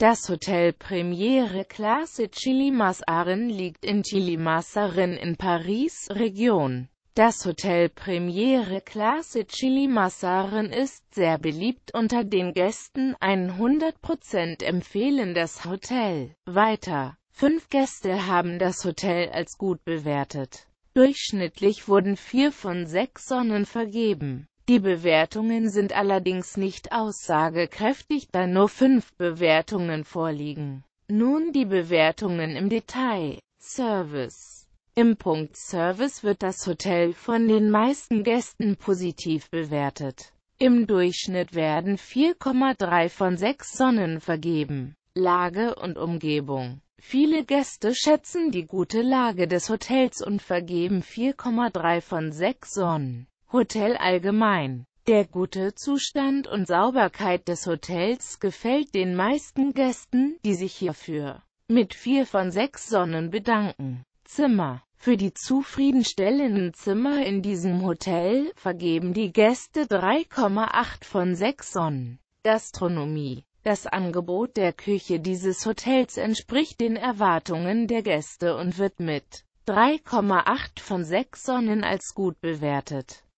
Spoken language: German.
Das Hotel Premiere Classe Chilimassaren liegt in Chilimassaren in Paris, Region. Das Hotel Premiere Classe Chilimassaren ist sehr beliebt unter den Gästen, 100% empfehlen das Hotel. Weiter, fünf Gäste haben das Hotel als gut bewertet. Durchschnittlich wurden vier von sechs Sonnen vergeben. Die Bewertungen sind allerdings nicht aussagekräftig, da nur fünf Bewertungen vorliegen. Nun die Bewertungen im Detail. Service Im Punkt Service wird das Hotel von den meisten Gästen positiv bewertet. Im Durchschnitt werden 4,3 von 6 Sonnen vergeben. Lage und Umgebung Viele Gäste schätzen die gute Lage des Hotels und vergeben 4,3 von 6 Sonnen. Hotel allgemein. Der gute Zustand und Sauberkeit des Hotels gefällt den meisten Gästen, die sich hierfür mit vier von sechs Sonnen bedanken. Zimmer Für die zufriedenstellenden Zimmer in diesem Hotel vergeben die Gäste 3,8 von 6 Sonnen. Gastronomie das Angebot der Küche dieses Hotels entspricht den Erwartungen der Gäste und wird mit 3,8 von 6 Sonnen als gut bewertet.